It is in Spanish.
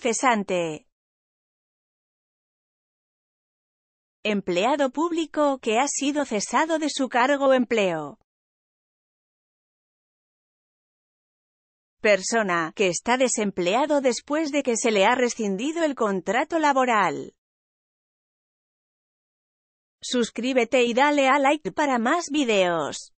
Cesante. Empleado público que ha sido cesado de su cargo o empleo. Persona que está desempleado después de que se le ha rescindido el contrato laboral. Suscríbete y dale a like para más videos.